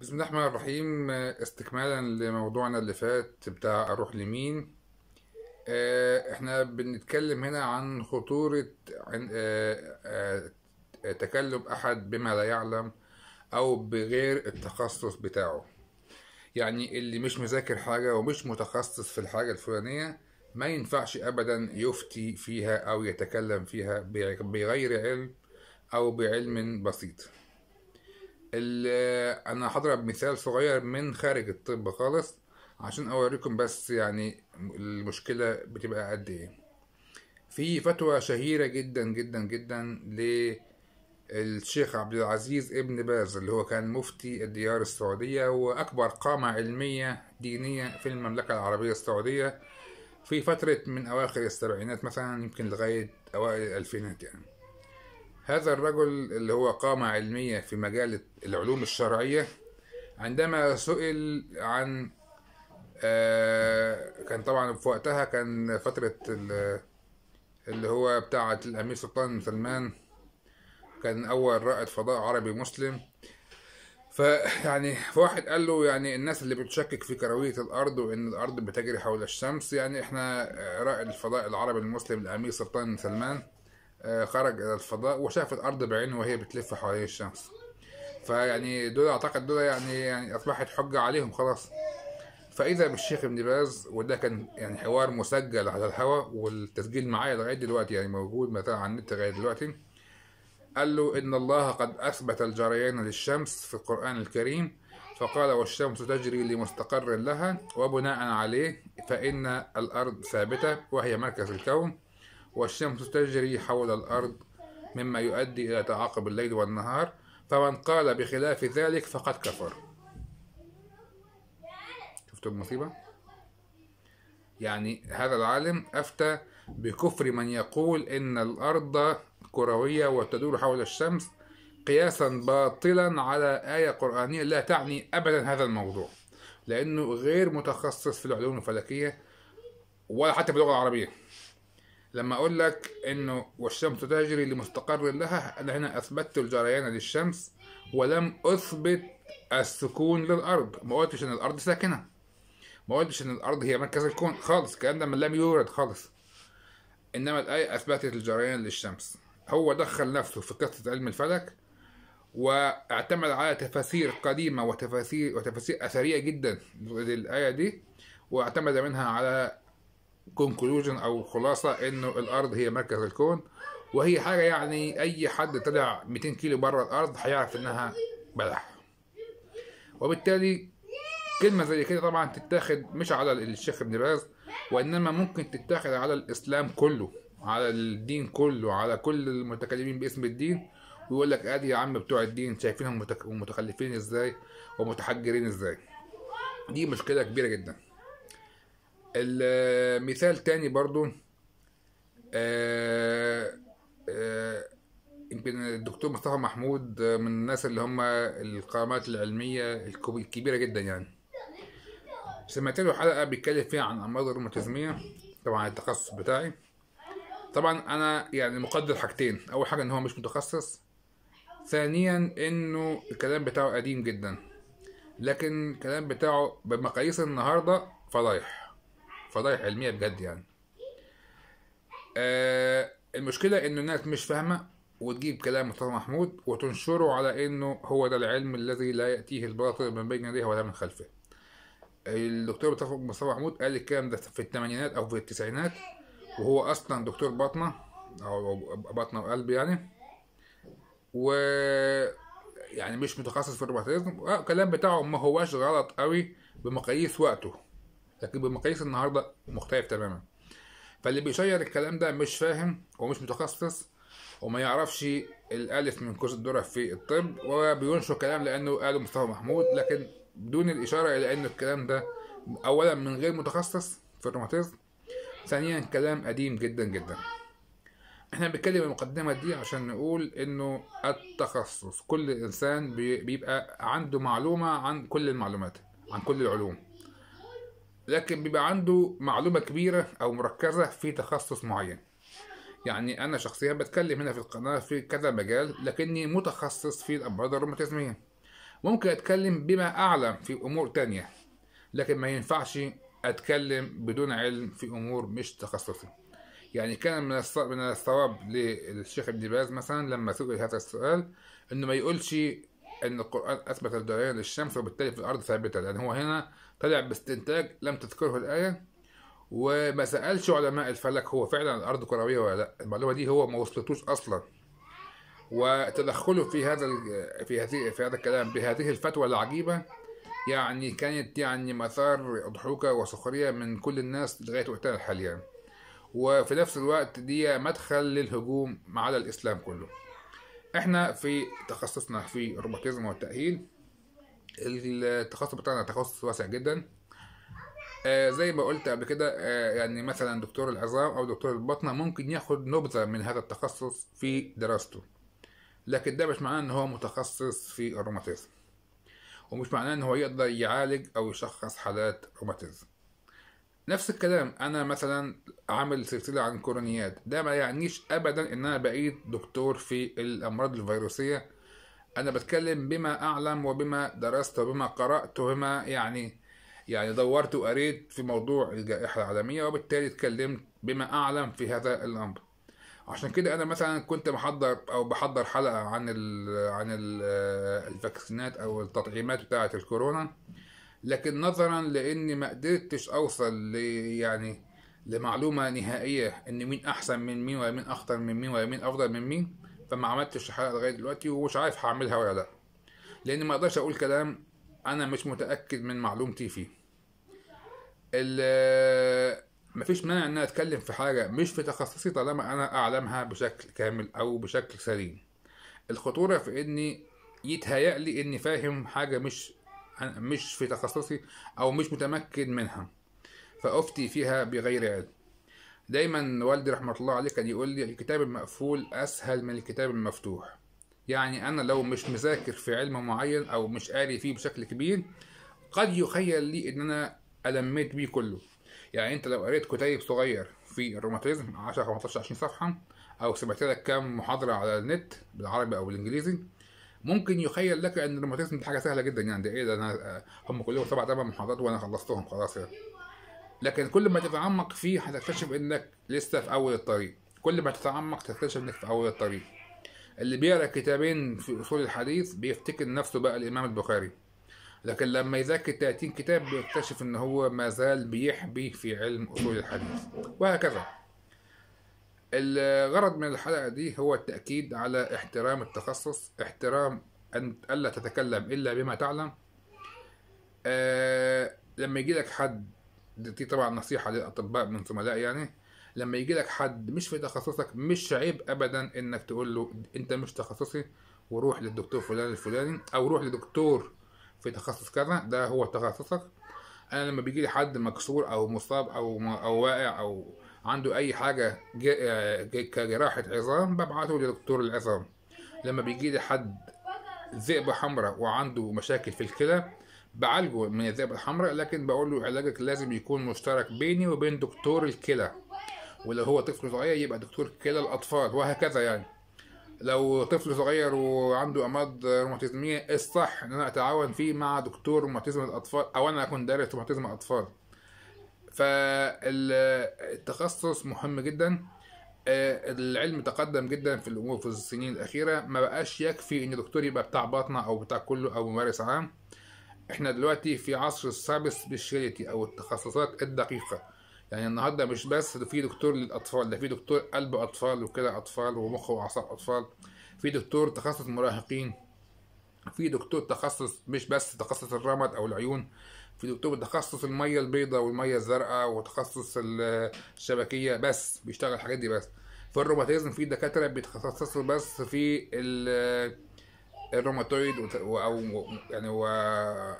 بسم الله الرحمن الرحيم استكمالا لموضوعنا اللي فات بتاع اروح لمين آه، احنا بنتكلم هنا عن خطورة عن آه، آه، تكلم احد بما لا يعلم او بغير التخصص بتاعه يعني اللي مش مذاكر حاجة ومش متخصص في الحاجة الفلانية ما ينفعش ابدا يفتي فيها او يتكلم فيها بغير علم او بعلم بسيط انا هضرب مثال صغير من خارج الطب خالص عشان اوريكم بس يعني المشكله بتبقى قد ايه في فتوى شهيره جدا جدا جدا للشيخ عبد العزيز ابن باز اللي هو كان مفتي الديار السعوديه واكبر قامه علميه دينيه في المملكه العربيه السعوديه في فتره من اواخر السبعينات مثلا يمكن لغايه اوائل الالفينات يعني هذا الرجل اللي هو قامة علمية في مجال العلوم الشرعية عندما سئل عن آه، كان طبعا في وقتها كان فترة اللي هو بتاعة الأمير سلطان سلمان كان أول رائد فضاء عربي مسلم فيعني فواحد قال له يعني الناس اللي بتشكك في كروية الأرض وإن الأرض بتجري حول الشمس يعني إحنا رائد الفضاء العربي المسلم الأمير سلطان سلمان آه، خرج إلى الفضاء وشاف الأرض بعينه وهي بتلف حوالين الشمس فيعني دول أعتقد دول يعني, يعني أصبحت حجة عليهم خلاص فإذا بالشيخ ابن باز وده كان يعني حوار مسجل على الهواء والتسجيل معايا لغاية دلوقتي يعني موجود مثلا على النت لغاية دلوقتي قال له إن الله قد أثبت الجريان للشمس في القرآن الكريم فقال والشمس تجري لمستقر لها وبناء عليه فإن الأرض ثابتة وهي مركز الكون والشمس تجري حول الأرض مما يؤدي إلى تعاقب الليل والنهار فمن قال بخلاف ذلك فقد كفر شفتوا المصيبة يعني هذا العالم أفتى بكفر من يقول إن الأرض كروية وتدور حول الشمس قياسا باطلا على آية قرآنية لا تعني أبدا هذا الموضوع لأنه غير متخصص في العلوم الفلكية ولا حتى باللغة العربية لما اقول لك انه والشمس تجري لمستقر لها انا هنا اثبتت الجريان للشمس ولم اثبت السكون للارض ما قلتش ان الارض ساكنه ما قلتش ان الارض هي مركز الكون خالص كان ده لم يورد خالص انما الايه اثبتت الجريان للشمس هو دخل نفسه في قصه علم الفلك واعتمد على تفاسير قديمه وتفاسير وتفاسير اثريه جدا للايه دي واعتمد منها على كونكلوجن او خلاصه انه الارض هي مركز الكون وهي حاجه يعني اي حد طلع 200 كيلو بره الارض هيعرف انها بلح وبالتالي كلمه زي كده طبعا تتاخد مش على الشيخ ابن باز وانما ممكن تتاخد على الاسلام كله على الدين كله على كل المتكلمين باسم الدين ويقول لك ادي يا عم بتوع الدين شايفينهم متخلفين ازاي ومتحجرين ازاي دي مشكله كبيره جدا مثال تاني برضو آه، آه، يمكن الدكتور مصطفى محمود آه، من الناس اللي هم القامات العلمية الكبيرة جدا يعني سمعت له حلقة بيتكلم فيها عن أمراض الروماتيزمية طبعا التخصص بتاعي طبعا أنا يعني مقدر حاجتين أول حاجة إن هو مش متخصص ثانيا إنه الكلام بتاعه قديم جدا لكن الكلام بتاعه بمقاييس النهاردة فضايح فضايح علميه بجد يعني آه، المشكله ان الناس مش فاهمه وتجيب كلام مصطفى محمود وتنشره على انه هو ده العلم الذي لا ياتيه الباطل من بين يديه ولا من خلفه الدكتور مصطفى محمود قال الكلام ده في الثمانينات او في التسعينات وهو اصلا دكتور باطنه او باطنه وقلب يعني و يعني مش متخصص في الروماتيزم آه، الكلام بتاعه ما هوش غلط قوي بمقاييس وقته لكن بمقاييس النهارده مختلف تماما فاللي بيشير الكلام ده مش فاهم ومش متخصص وما يعرفش الالف من كوز الذره في الطب وبينشر كلام لانه قاله مصطفى محمود لكن بدون الاشاره الى ان الكلام ده اولا من غير متخصص في الروماتيزم ثانيا كلام قديم جدا جدا احنا بنتكلم المقدمه دي عشان نقول انه التخصص كل انسان بيبقى عنده معلومه عن كل المعلومات عن كل العلوم لكن بيبقى عنده معلومة كبيرة أو مركزة في تخصص معين يعني أنا شخصيا بتكلم هنا في القناة في كذا مجال لكني متخصص في الأمراض الروماتيزمية ممكن أتكلم بما أعلم في أمور تانية لكن ما ينفعش أتكلم بدون علم في أمور مش تخصصي يعني كان من الصواب للشيخ ابن باز مثلا لما سئل هذا السؤال انه ما يقولش ان القران اثبت الجريان للشمس وبالتالي في الارض ثابته لان هو هنا طلع باستنتاج لم تذكره الايه وما سالش علماء الفلك هو فعلا الارض كرويه ولا لا المعلومه دي هو ما وصلتوش اصلا وتدخله في هذا في هذه في هذا الكلام بهذه الفتوى العجيبه يعني كانت يعني مثار أضحوكة وسخرية من كل الناس لغاية وقتنا الحالي وفي نفس الوقت دي مدخل للهجوم على الإسلام كله احنا في تخصصنا في الروبوتيزم والتأهيل التخصص بتاعنا تخصص واسع جدا آه زي ما قلت قبل كده آه يعني مثلا دكتور العظام او دكتور البطنه ممكن ياخد نبذه من هذا التخصص في دراسته لكن ده مش معناه ان هو متخصص في الروماتيزم ومش معناه ان هو يقدر يعالج او يشخص حالات روماتيزم نفس الكلام انا مثلا عامل سلسله عن كورونيات ده ما يعنيش ابدا ان انا بقيت دكتور في الامراض الفيروسيه انا بتكلم بما اعلم وبما درست وبما قرات وبما يعني يعني دورت وقريت في موضوع الجائحه العالميه وبالتالي اتكلمت بما اعلم في هذا الامر عشان كده انا مثلا كنت محضر او بحضر حلقه عن ال عن ال آه، الفاكسينات او التطعيمات بتاعه الكورونا لكن نظرا لاني ما قدرتش اوصل ل يعني لمعلومه نهائيه ان مين احسن من مين ولا مين اخطر من مين ولا مين افضل من مين فما عملتش حلقه لغايه دلوقتي ومش عارف هعملها ولا لا لان ما اقدرش اقول كلام انا مش متاكد من معلومتي فيه مفيش مانع ان انا اتكلم في حاجه مش في تخصصي طالما انا اعلمها بشكل كامل او بشكل سليم الخطوره في اني يتهيأ لي اني فاهم حاجه مش مش في تخصصي أو مش متمكن منها فأفتي فيها بغير علم دايما والدي رحمة الله عليه كان يقول لي الكتاب المقفول أسهل من الكتاب المفتوح يعني أنا لو مش مذاكر في علم معين أو مش قاري فيه بشكل كبير قد يخيل لي إن أنا ألميت بيه كله يعني أنت لو قريت كتيب صغير في الروماتيزم 10 15 20 صفحة أو سمعت لك كام محاضرة على النت بالعربي أو بالإنجليزي ممكن يخيل لك ان الروماتيزم دي حاجه سهله جدا يعني ده ايه ده انا آه، هم كلهم سبع ثمان محاضرات وانا خلصتهم خلاص يعني. لكن كل ما تتعمق فيه هتكتشف انك لسه في اول الطريق كل ما تتعمق تكتشف انك في اول الطريق اللي بيقرا كتابين في اصول الحديث بيفتكر نفسه بقى الامام البخاري لكن لما يذاكر 30 كتاب بيكتشف ان هو ما زال بيحبي في علم اصول الحديث وهكذا الغرض من الحلقة دي هو التأكيد على احترام التخصص احترام أن ألا تتكلم إلا بما تعلم أه لما يجي لك حد دي طبعا نصيحة للأطباء من زملاء يعني لما يجي لك حد مش في تخصصك مش عيب أبدا إنك تقول له أنت مش تخصصي وروح للدكتور فلان الفلاني أو روح لدكتور في تخصص كذا ده هو تخصصك أنا لما بيجي لي حد مكسور أو مصاب أو أو واقع أو عنده اي حاجه آه، كجراحه عظام ببعته لدكتور العظام لما بيجي لي حد ذئبه حمراء وعنده مشاكل في الكلى بعالجه من الذئبه الحمراء لكن بقول له علاجك لازم يكون مشترك بيني وبين دكتور الكلى ولو هو طفل صغير يبقى دكتور كلى الاطفال وهكذا يعني لو طفل صغير وعنده امراض روماتيزميه الصح ان انا اتعاون فيه مع دكتور روماتيزم الاطفال او انا اكون دارس روماتيزم الاطفال فالتخصص مهم جدا آه، العلم تقدم جدا في الامور في السنين الاخيره ما بقاش يكفي ان دكتور يبقى بتاع باطنه او بتاع كله او ممارس عام احنا دلوقتي في عصر السابس سبيشاليتي او التخصصات الدقيقه يعني النهارده مش بس في دكتور للاطفال ده في دكتور قلب اطفال وكده اطفال ومخ واعصاب اطفال في دكتور تخصص مراهقين في دكتور تخصص مش بس تخصص الرمد او العيون في دكتور تخصص الميه البيضاء والميه الزرقاء وتخصص الشبكيه بس بيشتغل الحاجات دي بس في الروماتيزم في دكاتره بيتخصصوا بس في الروماتويد او يعني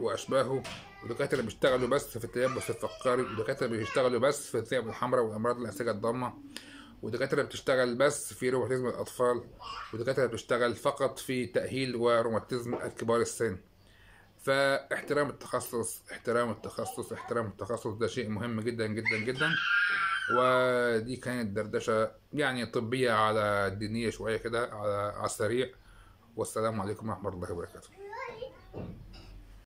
واشباهه ودكاتره بيشتغلوا بس في التيبس الفقري ودكاتره بيشتغلوا بس في الثياب الحمراء والامراض الانسجه الضامه ودكاتره بتشتغل بس في روماتيزم الاطفال ودكاتره بتشتغل فقط في تاهيل وروماتيزم الكبار السن فاحترام التخصص احترام التخصص احترام التخصص ده شيء مهم جدا جدا جدا ودي كانت دردشة يعني طبية على دينية شوية كده على السريع والسلام عليكم ورحمة الله وبركاته